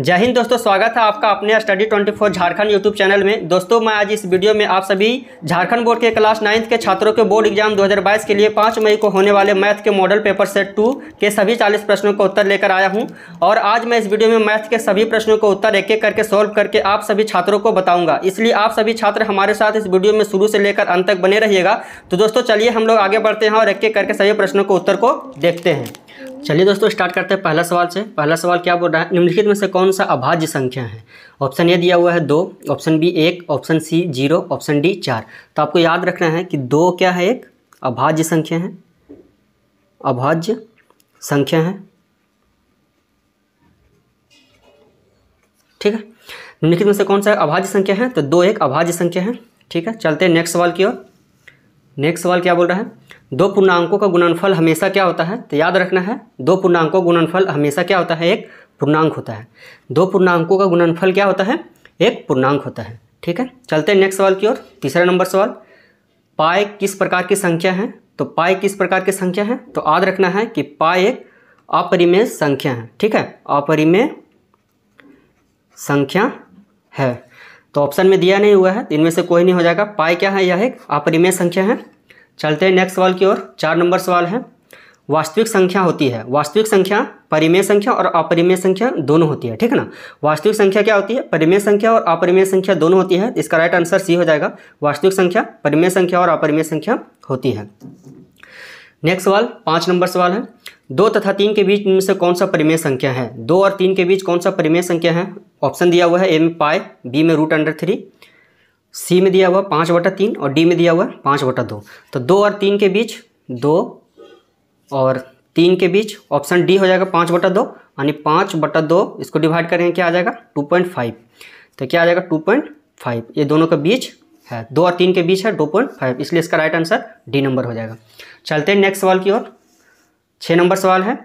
जय हिंद दोस्तों स्वागत है आपका अपने स्टडी 24 झारखंड यूट्यूब चैनल में दोस्तों मैं आज इस वीडियो में आप सभी झारखंड बोर्ड के क्लास नाइन्थ के छात्रों के बोर्ड एग्जाम 2022 के लिए 5 मई को होने वाले मैथ के मॉडल पेपर सेट टू के सभी 40 प्रश्नों का उत्तर लेकर आया हूं और आज मैं इस वीडियो में मैथ के सभी प्रश्नों का उत्तर एक एक करके सॉल्व करके आप सभी छात्रों को बताऊँगा इसलिए आप सभी छात्र हमारे साथ इस वीडियो में शुरू से लेकर अंत तक बने रहिएगा तो दोस्तों चलिए हम लोग आगे बढ़ते हैं और एक एक करके सभी प्रश्नों के उत्तर को देखते हैं चलिए दोस्तों स्टार्ट करते हैं पहला सवाल से पहला सवाल क्या बोल रहा है निम्नलिखित में से कौन सा अभाज्य संख्या है ऑप्शन ए दिया हुआ है दो ऑप्शन बी एक option C zero option D चार तो आपको याद रखना है कि दो क्या है एक अभाज्य संख्या है अभाज्य संख्या है ठीक है निम्नलिखित में से कौन सा अभाज्य संख्या है तो दो एक अभाज्य संख्या है ठीक है चलते हैं नेक्स्ट सवाल की ओर नेक्स्ट सवाल क्या बोल रहा है दो पूर्णांकों का गुणनफल हमेशा क्या होता है तो याद रखना है दो पूर्णांकों का गुणनफल हमेशा क्या होता है एक पूर्णांक होता है दो पूर्णांकों का गुणनफल क्या होता है एक पूर्णांक होता है ठीक है चलते हैं नेक्स्ट सवाल की ओर तीसरा नंबर सवाल पाए किस प्रकार की संख्या है तो पाए किस प्रकार की संख्या है तो याद रखना है कि पाए एक अपरिमेय संख्या है ठीक है अपरिमेय संख्या है तो ऑप्शन में दिया नहीं हुआ है तो इनमें से कोई नहीं हो जाएगा पाई क्या है यह एक अपरिमेय संख्या है चलते हैं नेक्स्ट सवाल की ओर चार नंबर सवाल है वास्तविक संख्या होती है वास्तविक संख्या परिमेय संख्या और अपरिमेय संख्या दोनों होती है ठीक है ना वास्तविक संख्या क्या होती है परिमेय संख्या और अपरिमेय संख्या दोनों होती है इसका राइट आंसर सी हो जाएगा वास्तविक संख्या परिमेय संख्या और अपरिमेय संख्या होती है नेक्स्ट सवाल पाँच नंबर सवाल है दो तथा तीन के बीच में से कौन सा परिमेय संख्या है दो और तीन के बीच कौन सा परिमेय संख्या है ऑप्शन दिया हुआ है ए में पाए बी में रूट अंडर थ्री सी में दिया हुआ पाँच बटा तीन और डी में दिया हुआ है पाँच बटा दो तो दो और तीन के बीच दो और तीन के बीच ऑप्शन डी हो जाएगा पाँच बटा दो यानी पाँच बटा दो इसको डिवाइड करेंगे क्या आ जाएगा टू पॉइंट फाइव तो क्या आ जाएगा टू पॉइंट फाइव ये दोनों के बीच है दो और तीन के बीच है टू पॉइंट फाइव इसलिए इसका राइट आंसर डी नंबर हो जाएगा चलते हैं नेक्स्ट सवाल की ओर छः नंबर सवाल है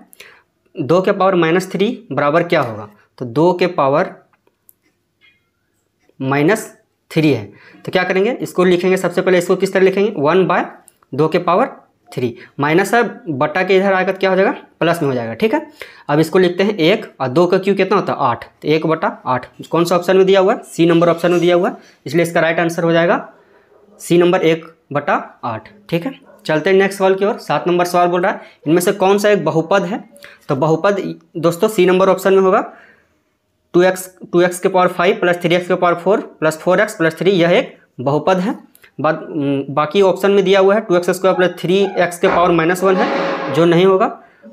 दो के पावर माइनस थ्री बराबर क्या होगा तो दो के पावर माइनस थ्री है तो क्या करेंगे इसको लिखेंगे सबसे पहले इसको किस तरह लिखेंगे वन बाय दो के पावर थ्री माइनस है बटा के इधर आएगा तो क्या हो जाएगा प्लस में हो जाएगा ठीक है अब इसको लिखते हैं एक और दो का क्यू कितना होता है आठ तो एक बटा आठ कौन सा ऑप्शन में दिया हुआ है सी नंबर ऑप्शन में दिया हुआ है इसलिए इसका राइट आंसर हो जाएगा सी नंबर एक बटा आठ ठीक है चलते हैं नेक्स्ट सवाल की ओर सात नंबर सवाल बोल रहा है इनमें से कौन सा एक बहुपद है तो बहुपद दोस्तों सी नंबर ऑप्शन में होगा टू एक्स टू एक्स के power five plus three x के power four plus four x plus three यह एक बहुपद है बाद बाकी ऑप्शन में दिया हुआ है two x square plus three x के पावर माइनस वन है जो नहीं होगा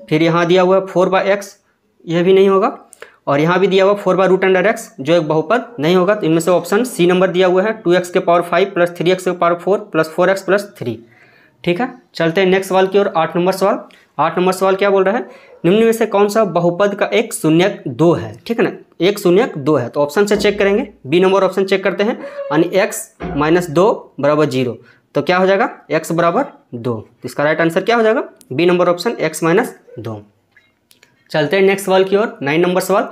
फिर यहाँ दिया हुआ है फोर बाय एक्स यह भी नहीं होगा और यहाँ भी दिया हुआ four by root under x जो एक बहुपद नहीं होगा तो इनमें से ऑप्शन सी नंबर दिया हुआ है टू एक्स के power five plus three x के power four plus four x plus three ठीक है चलते हैं नेक्स्ट सवाल की ओर आठ नंबर सवाल आठ नंबर सवाल क्या बोल रहा है निम्न में से कौन सा बहुपद का एक शून्य दो है ठीक है ना एक शून्य दो है तो ऑप्शन से चेक करेंगे बी नंबर ऑप्शन चेक करते हैं यानी एक्स माइनस दो बराबर जीरो तो क्या हो जाएगा एक्स बराबर दो तो इसका राइट आंसर क्या हो जाएगा B number option x minus दो चलते हैं नेक्स्ट सवाल की ओर नाइन नंबर सवाल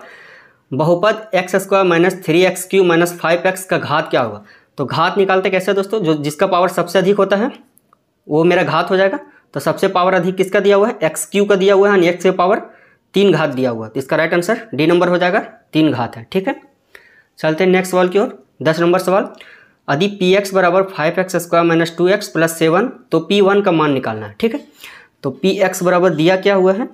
बहुपद x square minus three x cube minus five x का घात क्या होगा तो घात निकालते कैसे दोस्तों जो जिसका पावर सबसे अधिक होता है वो मेरा घात हो जाएगा तो सबसे पावर अधिक किसका दिया हुआ है एक्स क्यू का दिया हुआ है यानी एक्स के पावर तीन घात दिया हुआ तो इसका राइट आंसर डी नंबर हो जाएगा तीन घात है ठीक है चलते हैं नेक्स्ट सवाल की ओर दस नंबर सवाल यदि पी एक्स बराबर five x square minus two x plus seven तो पी वन का मान निकालना है ठीक है तो पी एक्स बराबर दिया क्या हुआ है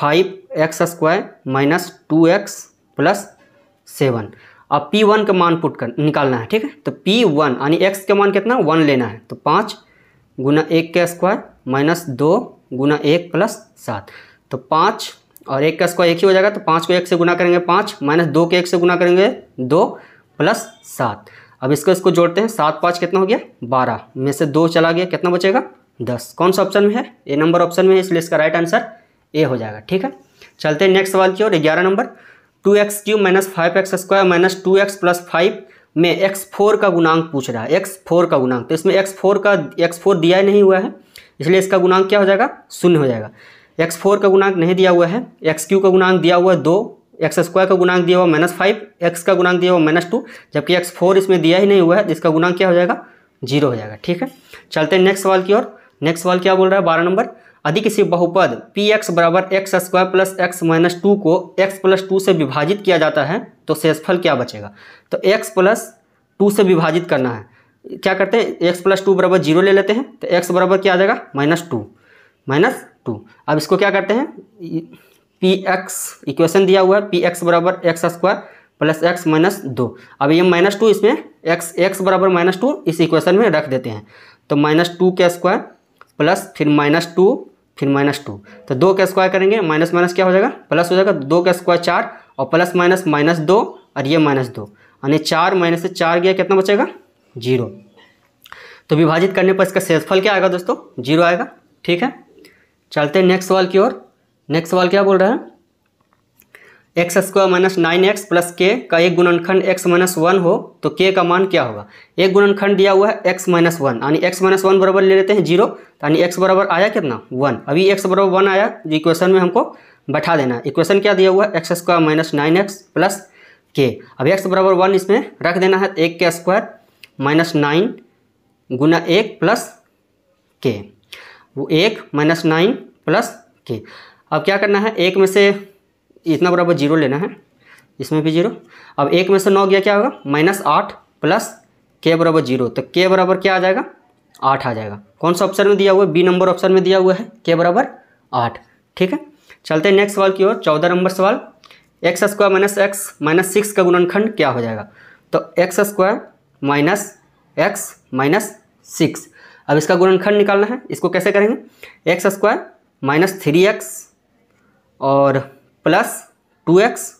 five x square minus two x plus seven अब पी वन का मान पुट कर निकालना है ठीक है तो पी वन यानी एक्स का मान कितना वन लेना है तो पाँच गुना एक का स्क्वायर माइनस दो गुना एक प्लस सात तो पाँच और एक का स्क्वायर एक ही हो जाएगा तो पाँच को एक से गुना करेंगे पाँच माइनस दो को एक से गुना करेंगे दो प्लस सात अब इसको इसको जोड़ते हैं सात पाँच कितना हो गया बारह में से दो चला गया कितना बचेगा दस कौन सा ऑप्शन में है ए नंबर ऑप्शन में है इसलिए इसका राइट आंसर ए हो जाएगा ठीक है चलते हैं नेक्स्ट सवाल की ओर ग्यारह number two x cube minus five x square minus two x plus five में एक्स फोर का गुणांक पूछ रहा है एक्स फोर का गुणांक तो इसमें एक्स फोर का एक्स फोर दिया ही नहीं हुआ है इसलिए इसका गुणांक क्या हो जाएगा शून्य हो जाएगा एक्स फोर का गुणांक नहीं दिया हुआ है एक्स क्यू का गुणांक दिया हुआ है दो एक्स स्क्वायर का गुणांक दिया हुआ माइनस फाइव एक्स का गुणांक दिया हुआ माइनस टू जबकि एक्स फोर इसमें दिया ही नहीं हुआ है इसका गुणांक क्या हो जाएगा जीरो हो जाएगा ठीक है चलते हैं नेक्स्ट सवाल की ओर नेक्स्ट सवाल क्या बोल रहा है बारह नंबर यदि किसी बहुपद पी एक्स बराबर x square plus x minus two को एक्स प्लस टू से विभाजित किया जाता है तो शेषफल क्या बचेगा तो एक्स प्लस टू से विभाजित करना है क्या करते हैं एक्स प्लस टू बराबर जीरो ले लेते हैं तो एक्स बराबर क्या आ जाएगा माइनस टू माइनस टू अब इसको क्या करते हैं पी एक्स इक्वेशन दिया हुआ है पी एक्स बराबर x square plus x minus दो अब ये माइनस टू इसमें एक्स एक्स बराबर माइनस टू इस इक्वेशन में रख देते हैं तो माइनस टू के स्क्वायर प्लस फिर माइनस टू फिर माइनस टू तो दो का स्क्वायर करेंगे माइनस माइनस क्या हो जाएगा प्लस हो जाएगा दो का स्क्वायर चार और प्लस माइनस माइनस दो और ये माइनस दो यानी चार माइनस से चार गया कितना बचेगा जीरो तो विभाजित करने पर इसका शेषफल क्या आएगा दोस्तों जीरो आएगा ठीक है चलते हैं नेक्स्ट सवाल की ओर नेक्स्ट सवाल क्या बोल रहे हैं x square minus nine x plus k का एक गुणनखंड एक्स माइनस वन हो तो के का मान क्या होगा एक गुणनखंड दिया हुआ है एक्स माइनस वन यानी एक्स माइनस वन बराबर ले लेते हैं जीरो यानी एक्स बराबर आया कितना वन अभी एक्स बराबर वन आया जो तो इक्वेशन में हमको बैठा देना है इक्वेशन क्या दिया हुआ है x square minus nine x plus k अभी एक्स बराबर वन इसमें रख देना है एक के स्क्वायर माइनस नाइन गुना एक प्लस के वो एक माइनस नाइन प्लस के अब क्या करना है एक में से इतना बराबर जीरो लेना है इसमें भी जीरो अब एक में से नौ गया क्या होगा माइनस आठ प्लस के बराबर जीरो तो के बराबर क्या आ जाएगा आठ आ जाएगा कौन सा ऑप्शन में दिया हुआ है बी नंबर ऑप्शन में दिया हुआ है के बराबर आठ ठीक है चलते हैं नेक्स्ट सवाल की ओर चौदह नंबर सवाल x square minus x minus six का गुणनखंड क्या हो जाएगा तो x square minus x minus six अब इसका गुणनखंड निकालना है इसको कैसे करेंगे x square minus three x और plus two x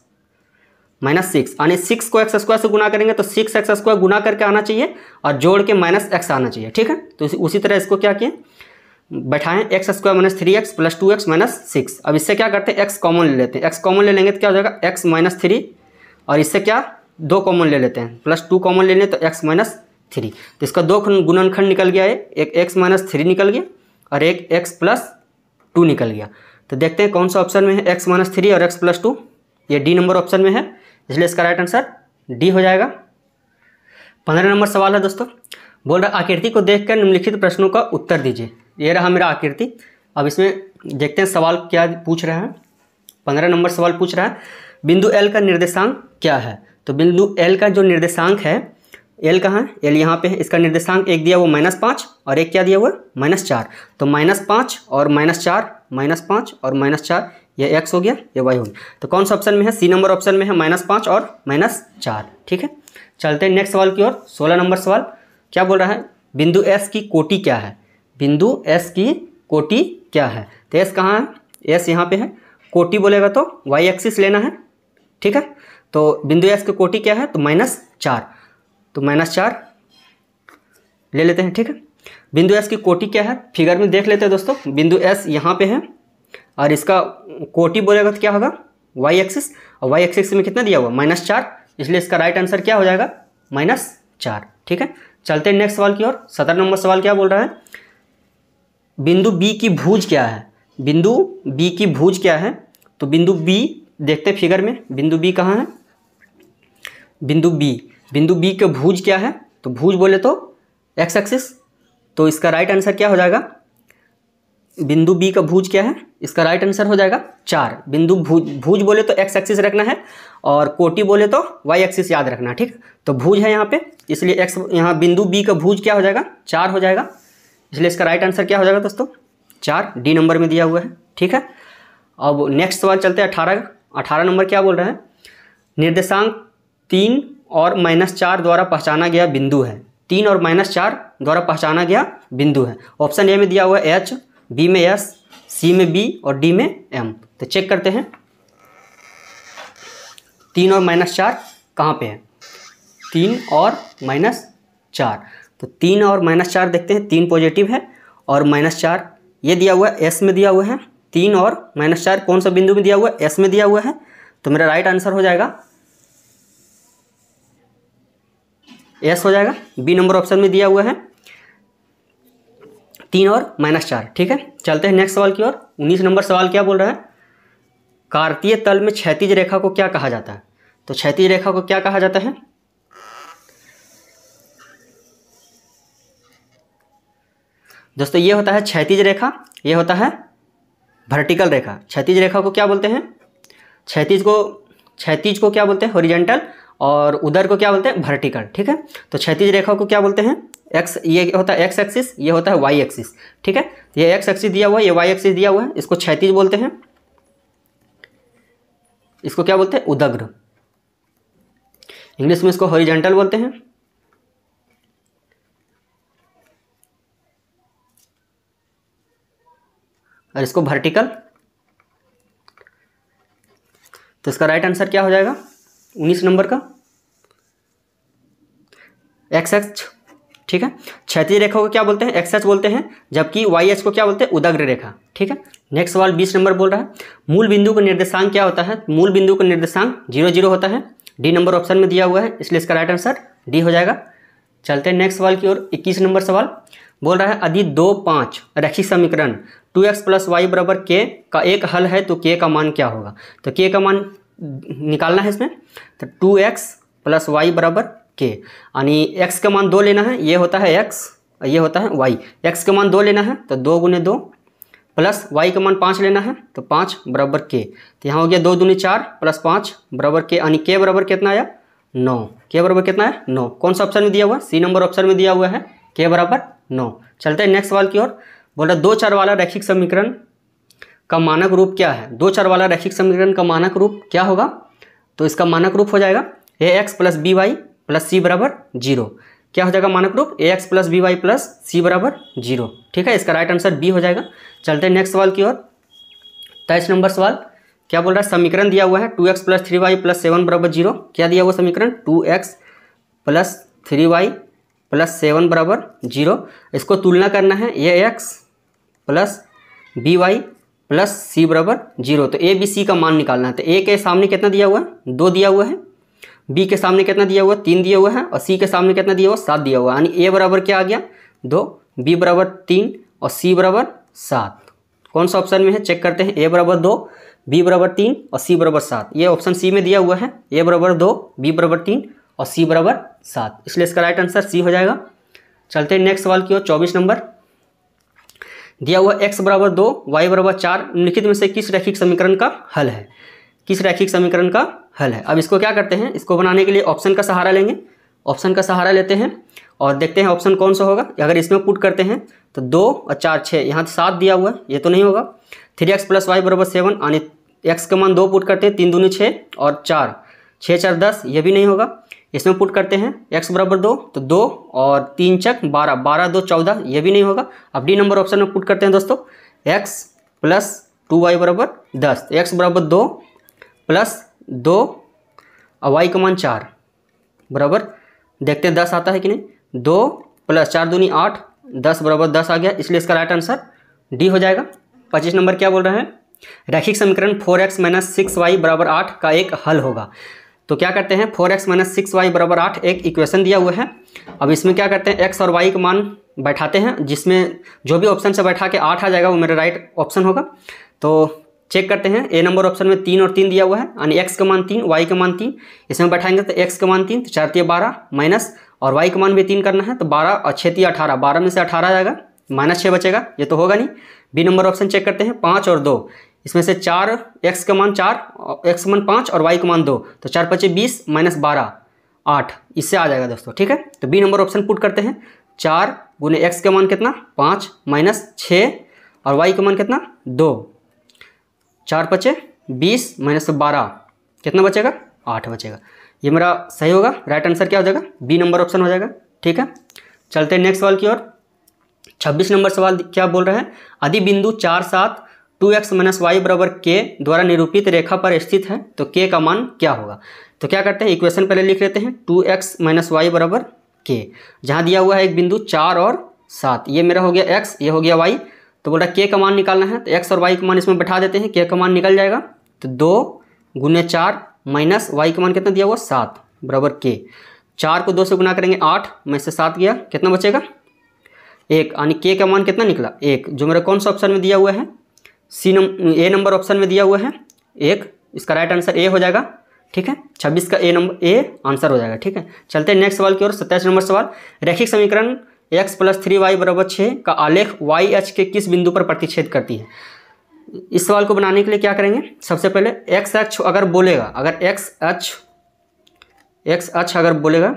minus six यानी सिक्स को एक्स स्क्वायर से गुना करेंगे तो सिक्स एक्स स्क्वायर गुना करके आना चाहिए और जोड़ के माइनस एक्स आना चाहिए ठीक है तो उसी तरह इसको क्या किए बैठाएं x square minus three x plus two x minus six अब इससे क्या करते हैं एक्स कॉमन ले लेते हैं एक्स कॉमन ले लेंगे तो क्या हो जाएगा एक्स माइनस थ्री और इससे क्या दो कॉमन ले लेते हैं प्लस टू कॉमन ले लें तो एक्स माइनस थ्री तो इसका दो गुणनखंड निकल गया है एक एक्स माइनस थ्री निकल गया और एक एक्स प्लस टू निकल गया तो देखते हैं कौन सा ऑप्शन में है एक्स माइनस थ्री और एक्स प्लस टू ये डी नंबर ऑप्शन में है इसलिए इसका राइट आंसर डी हो जाएगा पंद्रह नंबर सवाल है दोस्तों बोल रहा आकृति को कर निम्नलिखित प्रश्नों का उत्तर दीजिए ये रहा मेरा आकृति अब इसमें देखते हैं सवाल क्या पूछ रहा है पंद्रह नंबर सवाल पूछ रहा है बिंदु एल का निर्देशांक क्या है तो बिंदु एल का जो निर्देशांक है एल कहाँ है एल यहाँ पे है इसका निर्देशांक एक दिया हुआ माइनस पाँच और एक क्या दिया हुआ है माइनस चार तो माइनस पाँच और माइनस चार माइनस पाँच और माइनस चार ये एक्स हो गया ये वाई हो गया तो कौन सा ऑप्शन में है सी नंबर ऑप्शन में है माइनस पाँच और माइनस चार ठीक है चलते हैं नेक्स्ट सवाल की ओर सोलह नंबर सवाल क्या बोल रहा है बिंदु एस की कोटि क्या है बिंदु एस की कोटि क्या है तो एस कहाँ है एस यहाँ पर है कोटि बोलेगा तो वाई एक्सिस लेना है ठीक है तो बिंदु एस की कोटि क्या है तो माइनस चार तो माइनस चार ले लेते हैं ठीक है बिंदु एस की कोटि क्या है फिगर में देख लेते हैं दोस्तों बिंदु एस यहाँ पे है और इसका कोटि बोलेगा तो क्या होगा वाई एक्सिस और वाई एक्सिस में कितना दिया हुआ माइनस चार इसलिए इसका राइट आंसर क्या हो जाएगा माइनस चार ठीक है चलते हैं नेक्स्ट सवाल की ओर सत्रह नंबर सवाल क्या बोल रहा है बिंदु बी की भूज क्या है बिंदु बी की भूज क्या है तो बिंदु बी देखते फिगर में बिंदु बी कहाँ है बिंदु बी बिंदु बी के भूज क्या है तो भूज बोले तो एक्स एक्सिस तो इसका राइट आंसर क्या हो जाएगा बिंदु बी का भूज क्या है इसका राइट आंसर हो जाएगा चार बिंदु भूज भूज बोले तो एक्स एक्सिस रखना है और कोटी बोले तो वाई एक्सिस याद रखना ठीक तो भूज है यहाँ पे इसलिए एक्स यहाँ बिंदु बी का भूज क्या हो जाएगा चार हो जाएगा इसलिए इसका राइट आंसर क्या हो जाएगा दोस्तों चार डी नंबर में दिया हुआ है ठीक है अब नेक्स्ट सवाल चलते हैं अठारह अठारह नंबर क्या बोल रहे हैं निर्देशांक तीन और माइनस चार द्वारा पहचाना गया बिंदु है तीन और माइनस चार द्वारा पहचाना गया बिंदु है ऑप्शन ए में दिया हुआ है एच बी में एस सी में बी और डी में एम तो चेक करते हैं तीन और माइनस चार कहाँ पे है तीन और माइनस चार तो तीन और माइनस चार देखते हैं तीन पॉजिटिव है और माइनस चार ये दिया हुआ है एस में दिया हुआ है तीन और माइनस चार कौन सा बिंदु में दिया हुआ है एस में दिया हुआ है तो मेरा राइट आंसर हो जाएगा एस हो जाएगा बी नंबर ऑप्शन में दिया हुआ है तीन और माइनस चार ठीक है चलते हैं नेक्स्ट सवाल की ओर उन्नीस नंबर सवाल क्या बोल रहा है कार्तीय तल में क्षैतिज रेखा को क्या कहा जाता है तो क्षैतिज रेखा को क्या कहा जाता है दोस्तों ये होता है क्षैतिज रेखा ये होता है वर्टिकल रेखा क्षैतिज रेखा को क्या बोलते हैं क्षैतिज को क्षैतिज को क्या बोलते हैं हॉरिजेंटल और उधर को क्या बोलते हैं वर्टिकल ठीक है तो क्षतिज रेखा को क्या बोलते हैं एक्स ये होता है एक्स एक्सिस ये होता है वाई एक्सिस ठीक है ये एक्स एक्सिस दिया हुआ है ये वाई एक्सिस दिया हुआ है इसको क्षतिज बोलते हैं इसको क्या बोलते हैं उदग्र इंग्लिश में इसको हॉरिजेंटल बोलते हैं और इसको वर्टिकल तो इसका राइट आंसर क्या हो जाएगा उन्नीस नंबर का एक्स एक्स ठीक है क्षतिज रेखा को क्या बोलते हैं एक्स एक्स बोलते हैं जबकि वाई एच को क्या बोलते हैं उदग्र रेखा ठीक है नेक्स्ट सवाल बीस नंबर बोल रहा है मूल बिंदु का निर्देशांक क्या होता है मूल बिंदु का निर्देशांक जीरो जीरो होता है डी नंबर ऑप्शन में दिया हुआ है इसलिए इसका राइट आंसर डी हो जाएगा चलते हैं नेक्स्ट सवाल की ओर इक्कीस नंबर सवाल बोल रहा है यदि दो पाँच रैखिक समीकरण टू एक्स प्लस वाई बराबर के का एक हल है तो के का मान क्या होगा तो के का मान निकालना है इसमें तो टू एक्स प्लस वाई बराबर के यानी एक्स का मान दो लेना है ये होता है एक्स ये होता है वाई एक्स का मान दो लेना है तो दो गुने दो प्लस वाई का मान पाँच लेना है तो पाँच बराबर के तो यहाँ हो गया दो दूनी चार प्लस पाँच बराबर के यानी के बराबर कितना आया नौ के बराबर कितना है नौ कौन सा ऑप्शन में दिया हुआ है सी नंबर ऑप्शन में दिया हुआ है के बराबर नौ चलते हैं नेक्स्ट सवाल की ओर बोल रहा दो चार वाला रैखिक समीकरण का मानक रूप क्या है दो चार वाला रैखिक समीकरण का मानक रूप क्या होगा तो इसका मानक रूप हो जाएगा A x plus B y plus C बराबर जीरो क्या हो जाएगा मानक रूप A x plus B y plus C बराबर जीरो ठीक है इसका राइट आंसर बी हो जाएगा चलते हैं नेक्स्ट सवाल की ओर तेईस नंबर सवाल क्या बोल रहा है समीकरण दिया हुआ है two x plus three y plus seven बराबर जीरो क्या दिया हुआ समीकरण two x plus three y plus seven बराबर जीरो इसको तुलना करना है A x plus B y plus C बराबर जीरो तो ए बी सी का मान निकालना है तो ए के सामने कितना दिया हुआ है दो दिया हुआ है बी के सामने कितना दिया हुआ तीन दिया हुआ है और सी के सामने कितना दिया हुआ सात दिया हुआ है यानी ए बराबर क्या आ गया दो बी बराबर तीन और सी बराबर सात कौन सा ऑप्शन में है चेक करते हैं ए बराबर दो बी बराबर तीन और सी बराबर सात ये ऑप्शन सी में दिया हुआ है ए बराबर दो बी बराबर तीन और सी बराबर सात इसलिए इसका राइट आंसर सी हो जाएगा चलते हैं नेक्स्ट सवाल की ओर चौबीस नंबर दिया हुआ एक्स बराबर दो वाई बराबर चार निम्नलिखित में से किस रैखिक समीकरण का हल है किस रैखिक समीकरण का हल है अब इसको क्या करते हैं इसको बनाने के लिए ऑप्शन का सहारा लेंगे ऑप्शन का सहारा लेते हैं और देखते हैं ऑप्शन कौन सा होगा अगर इसमें पुट करते हैं तो दो और चार छः यहाँ तो सात दिया हुआ है ये तो नहीं होगा थ्री एक्स प्लस वाई बराबर सेवन यानी एक्स का मान दो पुट करते हैं तीन दूनी छः और चार छः चार दस ये भी नहीं होगा इसमें पुट करते हैं एक्स बराबर दो तो दो और तीन चक बारह बारह दो चौदह ये भी नहीं होगा अब डी नंबर ऑप्शन में पुट करते हैं दोस्तों एक्स प्लस टू वाई बराबर दस एक्स बराबर दो प्लस दो और वाई का मान चार बराबर देखते हैं दस आता है कि नहीं दो प्लस चार दूनी आठ दस बराबर दस आ गया इसलिए इसका राइट आंसर डी हो जाएगा पच्चीस नंबर क्या बोल रहे हैं रैखिक समीकरण four x minus six y बराबर आठ का एक हल होगा तो क्या करते हैं four x minus six y बराबर आठ एक इक्वेशन दिया हुआ है अब इसमें क्या करते हैं एक्स और वाई का मान बैठाते हैं जिसमें जो भी ऑप्शन से बैठा के आठ आ जाएगा वो मेरा राइट ऑप्शन होगा तो चेक करते हैं ए नंबर ऑप्शन में तीन और तीन दिया हुआ है यानी एक्स का मान तीन वाई का मान तीन इसमें बैठाएंगे तो एक्स का मान तीन तो चार तीन बारह माइनस और वाई का मान भी तीन करना है तो बारह और छः तीन अठारह बारह में से अठारह आएगा माइनस छः बचेगा ये तो होगा नहीं बी नंबर ऑप्शन चेक करते हैं पाँच और दो इसमें से चार एक्स का मान चार एक्स का मान पाँच और वाई का मान दो तो चार पचे बीस माइनस बारह आठ इससे आ जाएगा दोस्तों ठीक है तो बी नंबर ऑप्शन पुट करते हैं चार गुने एक्स का मान कितना पाँच माइनस छः और वाई का मान कितना दो चार पचे बीस माइनस बारह कितना बचेगा आठ बचेगा ये मेरा सही होगा राइट आंसर क्या हो जाएगा बी नंबर ऑप्शन हो जाएगा ठीक है चलते हैं नेक्स्ट सवाल की ओर छब्बीस नंबर सवाल क्या बोल रहे हैं आदि बिंदु चार सात टू एक्स माइनस वाई बराबर के द्वारा निरूपित रेखा पर स्थित है तो के का मान क्या होगा तो क्या करते हैं इक्वेशन पहले लिख लेते हैं टू एक्स माइनस वाई बराबर के जहाँ दिया हुआ है एक बिंदु चार और सात ये मेरा हो गया एक्स ये हो गया वाई तो है के का मान निकालना है तो एक्स और वाई का मान इसमें बैठा देते हैं के का मान निकल जाएगा तो दो गुने चार माइनस वाई का मान कितना दिया हुआ सात बराबर के चार को दो से गुना करेंगे आठ मैं से सात गया कितना बचेगा एक यानी के का मान कितना निकला एक जो मेरा कौन सा ऑप्शन में दिया हुआ है सी नम ए नंबर ऑप्शन में दिया हुआ है एक इसका राइट आंसर ए हो जाएगा ठीक है छब्बीस का ए नंबर ए आंसर हो जाएगा ठीक है चलते हैं नेक्स्ट सवाल की ओर सत्ताईस नंबर सवाल रैखिक समीकरण एक्स प्लस थ्री वाई बराबर छः का आलेख वाई एच के किस बिंदु पर प्रतिच्छेद करती है इस सवाल को बनाने के लिए क्या करेंगे सबसे पहले एक्स एच अगर बोलेगा अगर एक्स एच एक्स एच अगर बोलेगा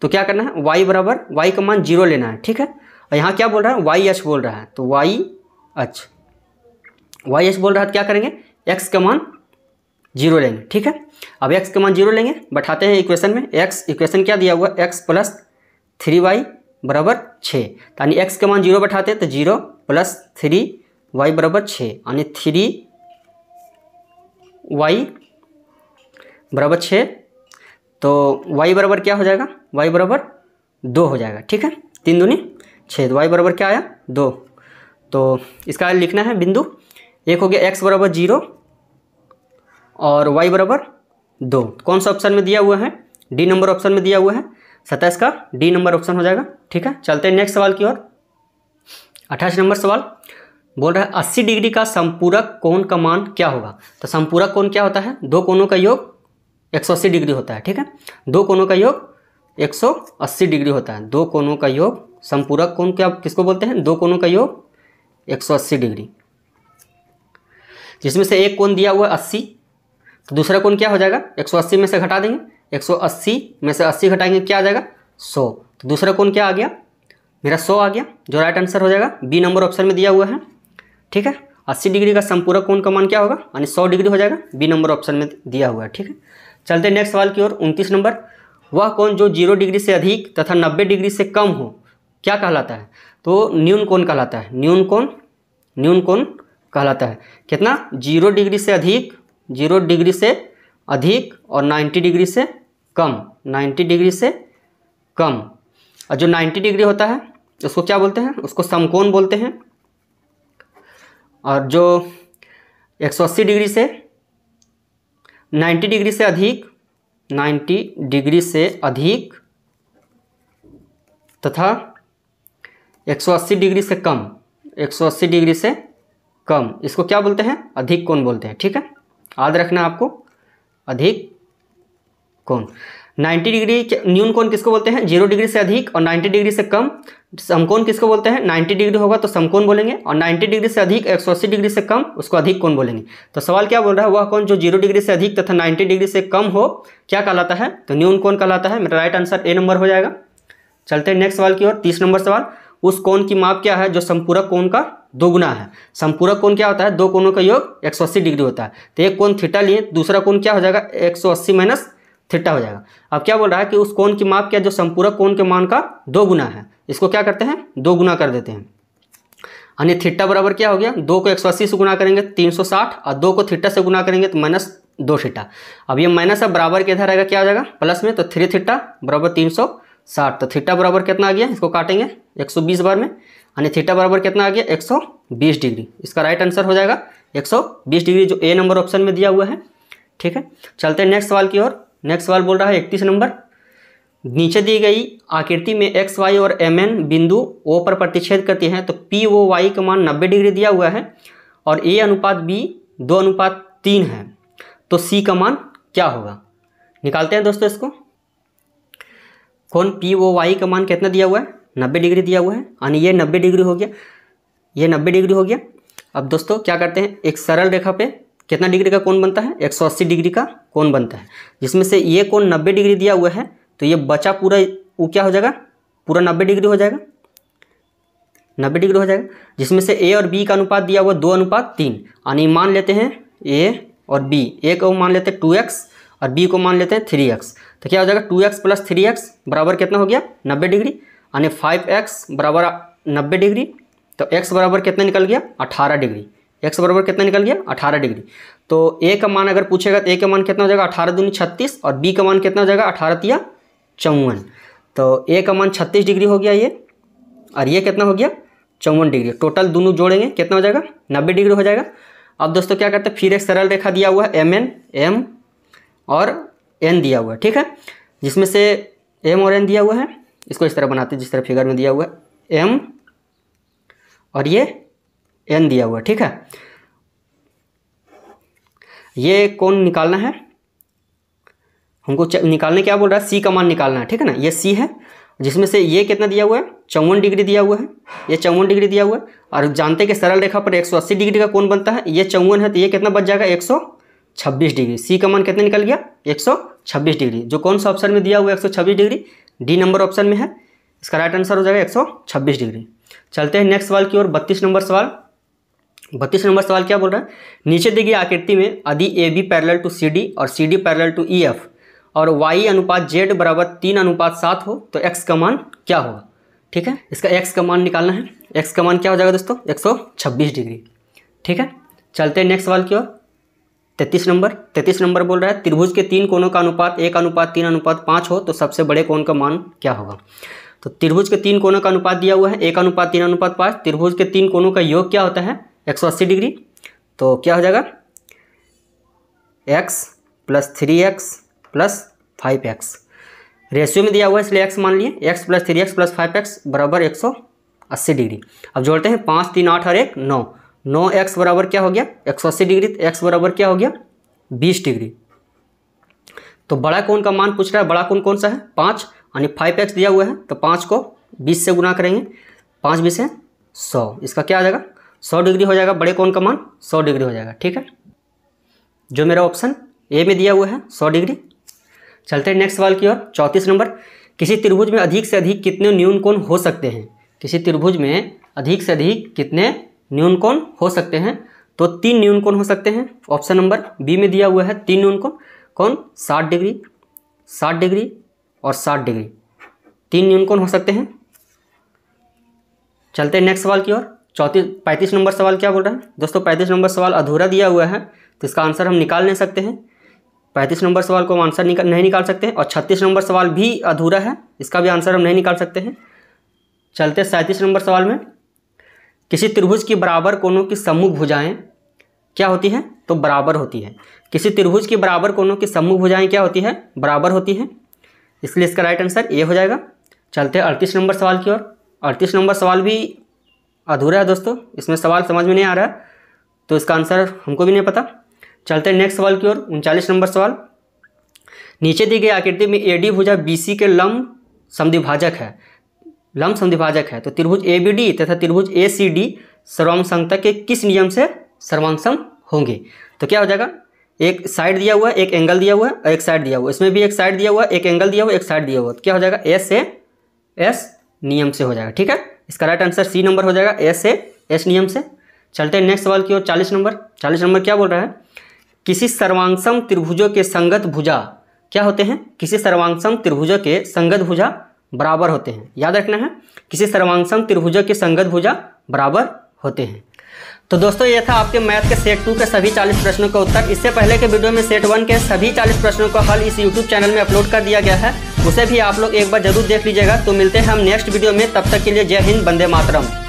तो क्या करना है वाई बराबर वाई का मान जीरो लेना है ठीक है और यहाँ क्या बोल रहा है वाई एच बोल रहा है तो वाई एच वाई एच बोल रहा है तो क्या करेंगे एक्स का मान जीरो लेंगे ठीक है अब एक्स का मान जीरो लेंगे बैठाते हैं इक्वेशन में एक्स इक्वेशन क्या दिया हुआ एक्स प्लस थ्री वाई बराबर छः यानी एक्स के मान जीरो बैठाते तो जीरो प्लस थ्री वाई बराबर छः यानी थ्री वाई बराबर छे तो वाई बराबर क्या हो जाएगा वाई बराबर दो हो जाएगा ठीक है तीन दूनी छः तो वाई बराबर क्या आया दो तो इसका लिखना है बिंदु एक हो गया एक्स बराबर जीरो और वाई बराबर दो कौन सा ऑप्शन में दिया हुआ है डी नंबर ऑप्शन में दिया हुआ है सत्ताईस का डी नंबर ऑप्शन हो जाएगा ठीक है चलते हैं नेक्स्ट सवाल की ओर अट्ठाईस नंबर सवाल बोल रहा है अस्सी डिग्री का संपूरक कोण का मान क्या होगा तो संपूरक कोण क्या होता है दो कोणों का योग अस्सी डिग्री होता है ठीक है दो कोणों का योग 180 डिग्री होता है दो कोणों का योग संपूरक कोण क्या किसको बोलते हैं दो कोणों का योग 180 डिग्री जिसमें से एक कोण दिया हुआ अस्सी तो दूसरा कोण क्या हो जाएगा 180 में से घटा देंगे 180 में से 80 घटाएंगे तो क्या आ जाएगा 100 तो दूसरा कौन क्या आ गया मेरा 100 आ गया जो राइट आंसर हो जाएगा बी नंबर ऑप्शन में दिया हुआ है ठीक है 80 डिग्री का संपूरक कौन का मान क्या होगा यानी 100 डिग्री हो जाएगा बी नंबर ऑप्शन में दिया हुआ है ठीक है चलते नेक्स्ट सवाल की ओर उनतीस नंबर वह कौन जो जीरो डिग्री से अधिक तथा नब्बे डिग्री से कम हो क्या कहलाता है तो न्यून कौन कहलाता है न्यून कौन न्यून कौन कहलाता है कितना जीरो डिग्री से अधिक जीरो डिग्री से अधिक और नाइन्टी डिग्री से कम 90 डिग्री से कम और जो 90 डिग्री होता है उसको क्या बोलते हैं उसको समकोण बोलते हैं और जो 180 डिग्री से 90 डिग्री से अधिक 90 डिग्री से अधिक तथा 180 डिग्री से कम 180 डिग्री से कम इसको क्या बोलते हैं अधिक कोण बोलते हैं ठीक है याद रखना आपको अधिक कौन 90 डिग्री न्यून कौन किसको बोलते हैं जीरो डिग्री से अधिक और 90 डिग्री से कम समकोण किसको बोलते हैं 90 डिग्री होगा तो समकोण बोलेंगे और 90 डिग्री से अधिक 180 डिग्री से कम उसको अधिक कौन बोलेंगे तो सवाल क्या बोल रहा है वह कौन जो जीरो डिग्री से अधिक तथा 90 डिग्री से कम हो क्या कहलाता है तो न्यून कौन कहलाता है मेरा राइट आंसर ए नंबर हो जाएगा चलते हैं नेक्स्ट सवाल की ओर तीस नंबर सवाल उस कौन की माप क्या है जो संपूरक कोण का दोगुना है संपूरक कौन क्या होता है दो कोणों का योग अस्सी डिग्री होता है तो एक कोन थीटा लिए दूसरा कौन क्या हो जाएगा अस्सी माइनस थीटा हो जाएगा अब क्या बोल रहा है कि उस कोण की माप क्या जो संपूरक कोण के मान का दो गुना है इसको क्या करते हैं दो गुना कर देते हैं यानी थिट्टा बराबर क्या हो गया दो को एक से गुना करेंगे तो तीन सौ साठ और दो को थिट्टा से गुना करेंगे तो माइनस दो थीटा अब ये माइनस अब बराबर के इधर आएगा क्या हो जाएगा प्लस में तो थ्री थीटा बराबर तीन सौ साठ तो थीटा बराबर कितना आ गया इसको काटेंगे एक सौ बीस बार में यानी थीटा बराबर कितना आ गया एक सौ बीस डिग्री इसका राइट आंसर हो जाएगा एक सौ बीस डिग्री जो ए नंबर ऑप्शन में दिया हुआ है ठीक है चलते हैं नेक्स्ट सवाल की ओर नेक्स्ट सवाल बोल रहा है इकतीस नंबर नीचे दी गई आकृति में एक्स वाई और एम एन बिंदु ओ पर प्रतिच्छेद करते हैं तो पी ओ वाई का मान नब्बे डिग्री दिया हुआ है और ए अनुपात बी दो अनुपात तीन है तो सी का मान क्या होगा निकालते हैं दोस्तों इसको कौन पी ओ वाई का मान कितना दिया हुआ है नब्बे डिग्री दिया हुआ है यानी ये नब्बे डिग्री हो गया ये नब्बे डिग्री हो गया अब दोस्तों क्या करते हैं एक सरल रेखा पे कितना डिग्री का कौन बनता है एक डिग्री का कौन बनता है जिसमें से ये कौन नब्बे डिग्री दिया हुआ है तो ये बचा पूरा वो क्या हो जाएगा पूरा नब्बे डिग्री हो जाएगा नब्बे डिग्री हो जाएगा जिसमें से ए और बी का अनुपात दिया हुआ दो अनुपात तीन यानी मान लेते हैं ए और बी ए को मान लेते हैं टू एक्स और बी को मान लेते हैं थ्री एक्स तो क्या हो जाएगा two x plus three x बराबर कितना हो गया नब्बे डिग्री यानी फाइव एक्स बराबर नब्बे डिग्री तो एक्स बराबर कितना निकल गया अठारह डिग्री एक्स बराबर कितना निकल गया अठारह डिग्री तो ए का मान अगर पूछेगा तो ए का मान कितना हो जाएगा अठारह दूनी छत्तीस और बी का मान कितना हो जाएगा अठारह तिया चौवन तो ए का मान छत्तीस डिग्री हो गया ये और ये कितना हो गया चौवन डिग्री टोटल दोनों जोड़ेंगे कितना हो जाएगा नब्बे डिग्री हो जाएगा अब दोस्तों क्या करते हैं फिर एक सरल रेखा दिया हुआ है एम एन एम और एन दिया हुआ है ठीक है जिसमें से एम और एन दिया हुआ है इसको इस तरह बनाते हैं जिस तरह फिगर में दिया हुआ है एम और ये एन दिया हुआ ठीक है ये कौन निकालना है हमको निकालने क्या बोल रहा है सी का मान निकालना है ठीक है ना ये सी है जिसमें से ये कितना दिया हुआ है चौवन डिग्री दिया हुआ है ये चौवन डिग्री दिया हुआ है और जानते हैं कि सरल रेखा पर 180 डिग्री का कौन बनता है ये चौवन है तो ये कितना बच जाएगा 126 डिग्री सी का मान कितना निकल गया 126 डिग्री जो कौन सा ऑप्शन में दिया हुआ है 126 डिग्री डी नंबर ऑप्शन में है इसका राइट आंसर हो जाएगा एक डिग्री चलते हैं नेक्स्ट सवाल की ओर बत्तीस नंबर सवाल बत्तीस नंबर सवाल क्या बोल रहा है नीचे दी गई आकृति में यदि A B parallel to C D और C D parallel to E F और वाई अनुपात जेड बराबर तीन अनुपात सात हो तो एक्स का मान क्या होगा ठीक है इसका एक्स का मान निकालना है एक्स का मान क्या हो जाएगा दोस्तों एक सौ छब्बीस डिग्री ठीक है चलते हैं नेक्स्ट सवाल की ओर तैतीस नंबर तैतीस नंबर बोल रहा है त्रिभुज के तीन कोनों का अनुपात एक अनुपात तीन अनुपात पाँच हो तो सबसे बड़े कोण का मान क्या होगा तो त्रिभुज के तीन कोनों का अनुपात दिया हुआ है एक अनुपात तीन अनुपात पाँच त्रिभुज के तीन कोनों का योग क्या होता है 180 डिग्री तो क्या हो जाएगा x plus three x plus five x ratio में दिया हुआ है इसलिए एक्स मान लिए x plus three x plus five x बराबर एक सौ अस्सी डिग्री अब जोड़ते हैं पाँच तीन आठ और एक नौ नौ एक्स बराबर क्या हो गया एक सौ अस्सी डिग्री तो एक्स बराबर क्या हो गया बीस डिग्री तो बड़ा कोण का मान पूछ रहा है बड़ा कोण कौन सा है पाँच यानी फाइव एक्स दिया हुआ है तो पाँच को बीस से गुना करेंगे पाँच बीस है सौ इसका क्या आ जाएगा सौ डिग्री हो जाएगा बड़े कोण का मान सौ डिग्री हो जाएगा ठीक है जो मेरा ऑप्शन ए में दिया हुआ है सौ डिग्री चलते हैं नेक्स्ट सवाल की ओर चौंतीस नंबर किसी त्रिभुज में अधिक से अधिक कितने न्यून कोण हो सकते हैं किसी त्रिभुज में अधिक से अधिक कितने न्यून कोण हो सकते हैं तो तीन न्यून कोण हो सकते हैं ऑप्शन नंबर बी में दिया हुआ है तीन न्यून कोण कौन साठ डिग्री साठ डिग्री और साठ डिग्री तीन न्यून कोण हो सकते हैं चलते हैं नेक्स्ट सवाल की ओर चौंतीस पैंतीस नंबर सवाल क्या बोल रहा है दोस्तों पैंतीस नंबर सवाल अधूरा दिया हुआ है तो इसका आंसर हम निकाल नहीं सकते हैं पैंतीस नंबर सवाल को हम आंसर निकाल नहीं निकाल सकते हैं और छत्तीस नंबर सवाल भी अधूरा है इसका भी आंसर हम नहीं निकाल सकते हैं चलते सैंतीस नंबर सवाल में किसी त्रिभुज की बराबर कोनों की सम्मुख भुजाएं क्या होती है तो बराबर होती है किसी त्रिभुज की बराबर कोनों की सम्मुख भुजाएं क्या होती है बराबर होती है इसलिए इसका राइट आंसर ए हो जाएगा चलते अड़तीस नंबर सवाल की ओर अड़तीस नंबर सवाल भी अधूरा है दोस्तों इसमें सवाल समझ में नहीं आ रहा है तो इसका आंसर हमको भी नहीं पता चलते हैं नेक्स्ट सवाल की ओर उनचालीस नंबर सवाल नीचे दी गई आकृति में ए डी भुजा बी सी के लम्ब संधिभाजक है लम्ब संधिभाजक है तो त्रिभुज ए बी डी तथा त्रिभुज ए सी डी सर्वांगसंगता के किस नियम से सर्वांगसम होंगे तो क्या हो जाएगा एक साइड दिया हुआ है एक एंगल दिया हुआ है और एक साइड दिया हुआ है इसमें भी एक साइड दिया हुआ है एक एंगल दिया हुआ है एक साइड दिया हुआ है तो क्या हो जाएगा एस से एस नियम से हो जाएगा ठीक है इसका राइट आंसर सी नंबर हो जाएगा एस से एस नियम से चलते हैं नेक्स्ट सवाल की ओर चालीस नंबर चालीस नंबर क्या बोल रहा है किसी सर्वांगसम त्रिभुजों के संगत भुजा क्या होते हैं किसी सर्वांगसम त्रिभुजों के संगत भुजा बराबर होते हैं याद रखना है किसी सर्वांगसम त्रिभुजों के संगत भुजा बराबर होते हैं तो दोस्तों ये था आपके मैथ के सेट टू के सभी 40 प्रश्नों का उत्तर इससे पहले के वीडियो में सेट वन के सभी 40 प्रश्नों का हल इस यूट्यूब चैनल में अपलोड कर दिया गया है उसे भी आप लोग एक बार जरूर देख लीजिएगा तो मिलते हैं हम नेक्स्ट वीडियो में तब तक के लिए जय हिंद बंदे मातरम